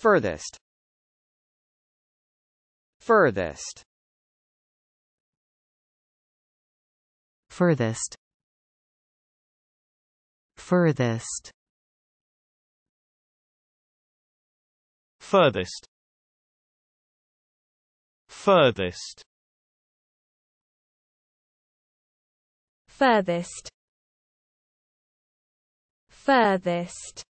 furthest furthest furthest furthest furthest furthest furthest furthest